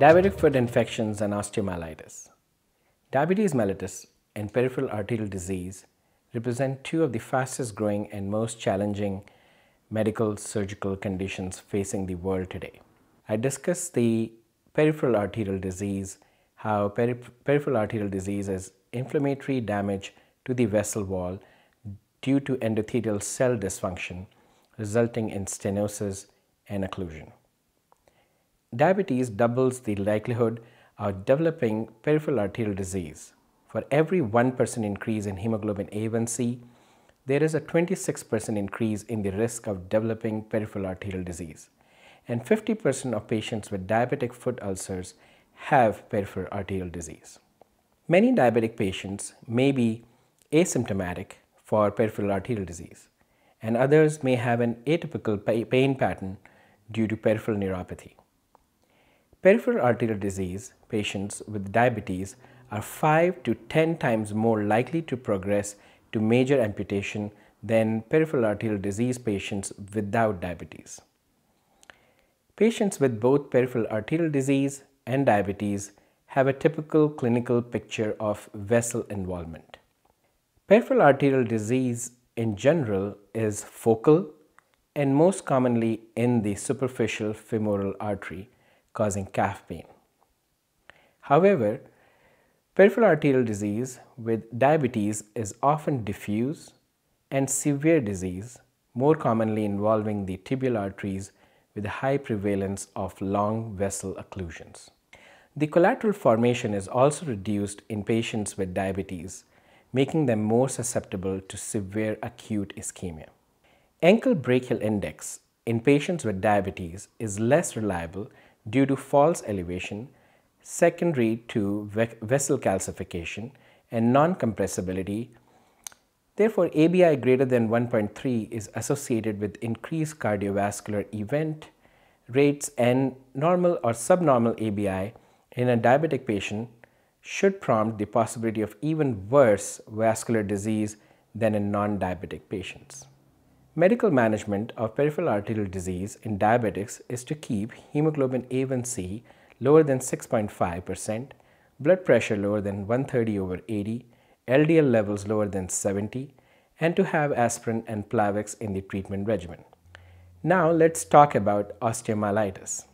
Diabetic foot infections and osteomyelitis. Diabetes mellitus and peripheral arterial disease represent two of the fastest growing and most challenging medical surgical conditions facing the world today. I discussed the peripheral arterial disease, how peri peripheral arterial disease is inflammatory damage to the vessel wall due to endothelial cell dysfunction resulting in stenosis and occlusion. Diabetes doubles the likelihood of developing peripheral arterial disease. For every 1% increase in hemoglobin A1c, there is a 26% increase in the risk of developing peripheral arterial disease. And 50% of patients with diabetic foot ulcers have peripheral arterial disease. Many diabetic patients may be asymptomatic for peripheral arterial disease, and others may have an atypical pain pattern due to peripheral neuropathy. Peripheral arterial disease patients with diabetes are 5 to 10 times more likely to progress to major amputation than peripheral arterial disease patients without diabetes. Patients with both peripheral arterial disease and diabetes have a typical clinical picture of vessel involvement. Peripheral arterial disease in general is focal and most commonly in the superficial femoral artery causing calf pain. However, peripheral arterial disease with diabetes is often diffuse and severe disease, more commonly involving the tibial arteries with a high prevalence of long vessel occlusions. The collateral formation is also reduced in patients with diabetes, making them more susceptible to severe acute ischemia. Ankle brachial index in patients with diabetes is less reliable due to false elevation, secondary to vessel calcification and non-compressibility. Therefore, ABI greater than 1.3 is associated with increased cardiovascular event rates and normal or subnormal ABI in a diabetic patient should prompt the possibility of even worse vascular disease than in non-diabetic patients. Medical management of peripheral arterial disease in diabetics is to keep hemoglobin A1c lower than 6.5%, blood pressure lower than 130 over 80, LDL levels lower than 70, and to have aspirin and Plavix in the treatment regimen. Now let's talk about osteomyelitis.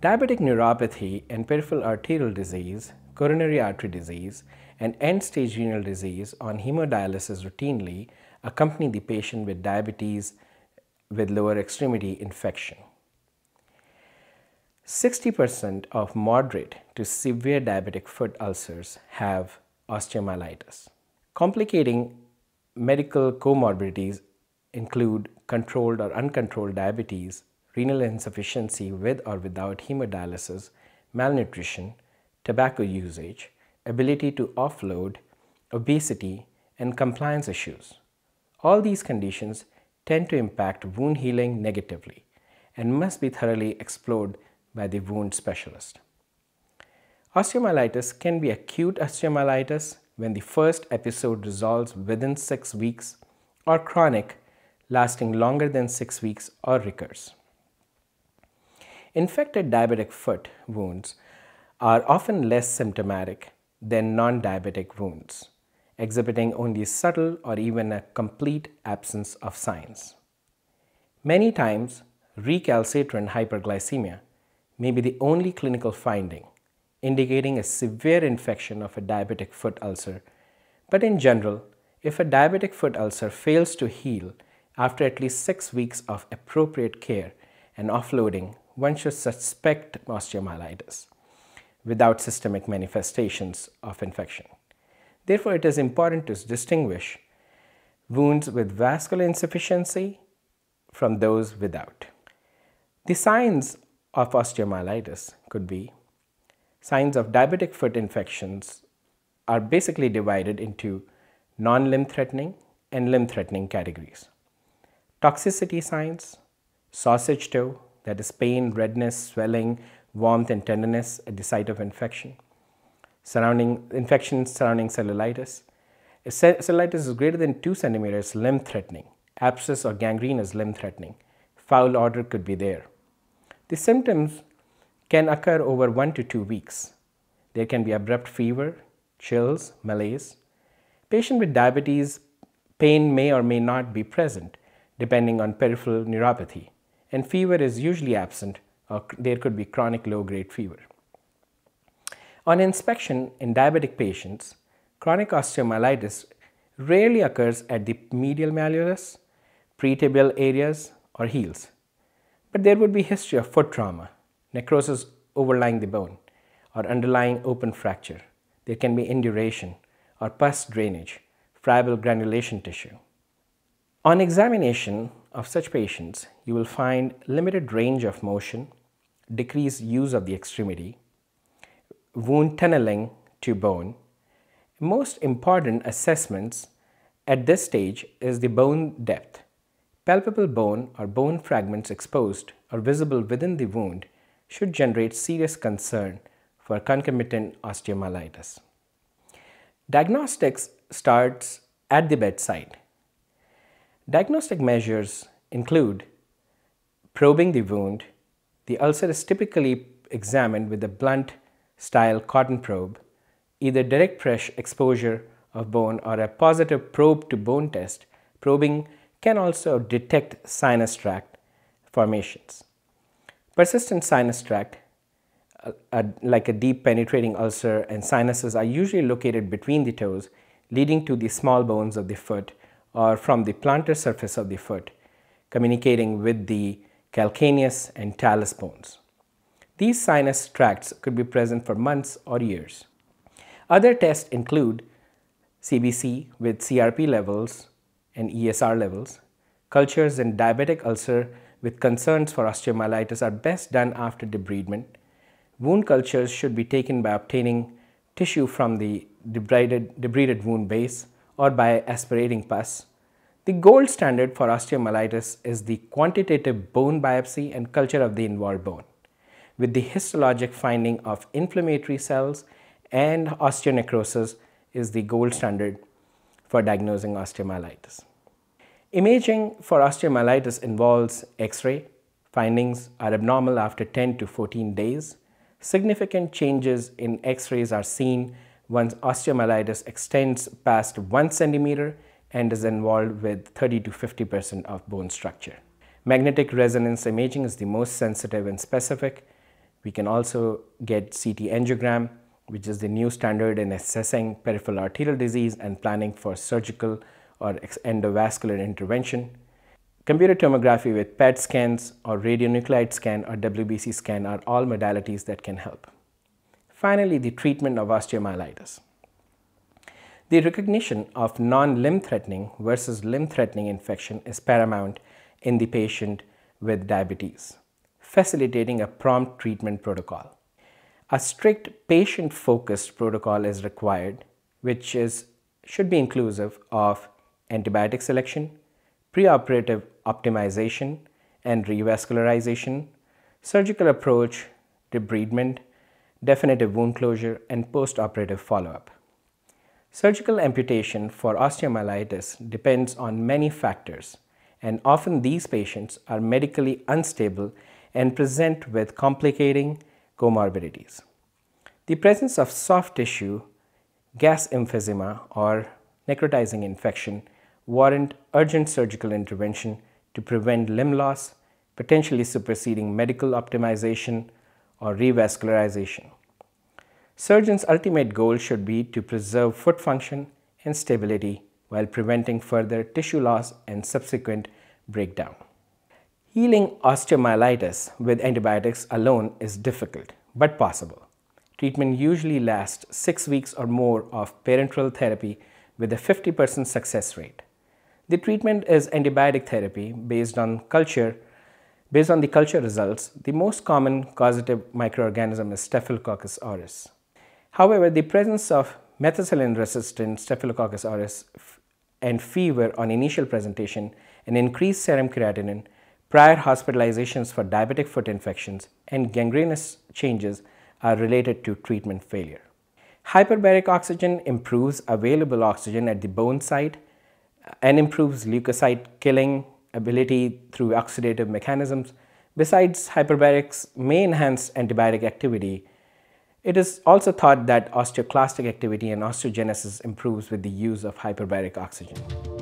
Diabetic neuropathy and peripheral arterial disease, coronary artery disease, and end-stage renal disease on hemodialysis routinely accompany the patient with diabetes with lower extremity infection. 60% of moderate to severe diabetic foot ulcers have osteomyelitis. Complicating medical comorbidities include controlled or uncontrolled diabetes, renal insufficiency with or without hemodialysis, malnutrition, tobacco usage, ability to offload, obesity, and compliance issues. All these conditions tend to impact wound healing negatively and must be thoroughly explored by the wound specialist. Osteomyelitis can be acute osteomyelitis when the first episode resolves within 6 weeks or chronic lasting longer than 6 weeks or recurs. Infected diabetic foot wounds are often less symptomatic than non-diabetic wounds exhibiting only subtle or even a complete absence of signs. Many times, recalcitrant hyperglycemia may be the only clinical finding, indicating a severe infection of a diabetic foot ulcer. But in general, if a diabetic foot ulcer fails to heal after at least six weeks of appropriate care and offloading, one should suspect osteomyelitis without systemic manifestations of infection. Therefore, it is important to distinguish wounds with vascular insufficiency from those without. The signs of osteomyelitis could be signs of diabetic foot infections are basically divided into non-limb threatening and limb threatening categories. Toxicity signs, sausage toe, that is pain, redness, swelling, warmth and tenderness at the site of infection surrounding infection surrounding cellulitis. If cellulitis is greater than 2 centimeters, limb threatening. Abscess or gangrene is limb threatening. Foul odor could be there. The symptoms can occur over 1 to 2 weeks. There can be abrupt fever, chills, malaise. Patient with diabetes, pain may or may not be present depending on peripheral neuropathy and fever is usually absent or there could be chronic low-grade fever. On inspection in diabetic patients, chronic osteomyelitis rarely occurs at the medial malleolus, pre-tibial areas or heels. But there would be history of foot trauma, necrosis overlying the bone or underlying open fracture. There can be induration or pus drainage, friable granulation tissue. On examination of such patients, you will find limited range of motion, decreased use of the extremity, wound tunneling to bone. Most important assessments at this stage is the bone depth. Palpable bone or bone fragments exposed or visible within the wound should generate serious concern for concomitant osteomyelitis. Diagnostics starts at the bedside. Diagnostic measures include probing the wound. The ulcer is typically examined with a blunt style cotton probe, either direct pressure exposure of bone or a positive probe to bone test, probing can also detect sinus tract formations. Persistent sinus tract, uh, uh, like a deep penetrating ulcer and sinuses are usually located between the toes, leading to the small bones of the foot or from the plantar surface of the foot, communicating with the calcaneus and talus bones. These sinus tracts could be present for months or years. Other tests include CBC with CRP levels and ESR levels. Cultures in diabetic ulcer with concerns for osteomyelitis are best done after debridement. Wound cultures should be taken by obtaining tissue from the debrided, debrided wound base or by aspirating pus. The gold standard for osteomyelitis is the quantitative bone biopsy and culture of the involved bone with the histologic finding of inflammatory cells and osteonecrosis is the gold standard for diagnosing osteomyelitis. Imaging for osteomyelitis involves x-ray. Findings are abnormal after 10 to 14 days. Significant changes in x-rays are seen once osteomyelitis extends past 1 centimeter and is involved with 30 to 50% of bone structure. Magnetic resonance imaging is the most sensitive and specific we can also get CT angiogram, which is the new standard in assessing peripheral arterial disease and planning for surgical or endovascular intervention. Computer tomography with PET scans or radionuclide scan or WBC scan are all modalities that can help. Finally, the treatment of osteomyelitis. The recognition of non-limb threatening versus limb threatening infection is paramount in the patient with diabetes facilitating a prompt treatment protocol. A strict patient-focused protocol is required, which is, should be inclusive of antibiotic selection, preoperative optimization and revascularization, surgical approach, debridement, definitive wound closure, and postoperative follow-up. Surgical amputation for osteomyelitis depends on many factors, and often these patients are medically unstable and present with complicating comorbidities. The presence of soft tissue, gas emphysema or necrotizing infection warrant urgent surgical intervention to prevent limb loss, potentially superseding medical optimization or revascularization. Surgeons' ultimate goal should be to preserve foot function and stability while preventing further tissue loss and subsequent breakdown. Healing osteomyelitis with antibiotics alone is difficult, but possible. Treatment usually lasts six weeks or more of parenteral therapy with a 50% success rate. The treatment is antibiotic therapy based on culture. Based on the culture results, the most common causative microorganism is Staphylococcus aureus. However, the presence of methicillin-resistant Staphylococcus aureus and fever on initial presentation and increased serum creatinine Prior hospitalizations for diabetic foot infections and gangrenous changes are related to treatment failure. Hyperbaric oxygen improves available oxygen at the bone site uh, and improves leukocyte killing ability through oxidative mechanisms. Besides, hyperbarics may enhance antibiotic activity. It is also thought that osteoclastic activity and osteogenesis improves with the use of hyperbaric oxygen.